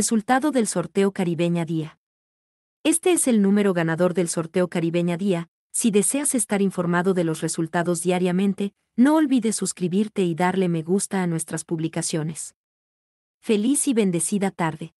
Resultado del sorteo caribeña día. Este es el número ganador del sorteo caribeña día. Si deseas estar informado de los resultados diariamente, no olvides suscribirte y darle me gusta a nuestras publicaciones. Feliz y bendecida tarde.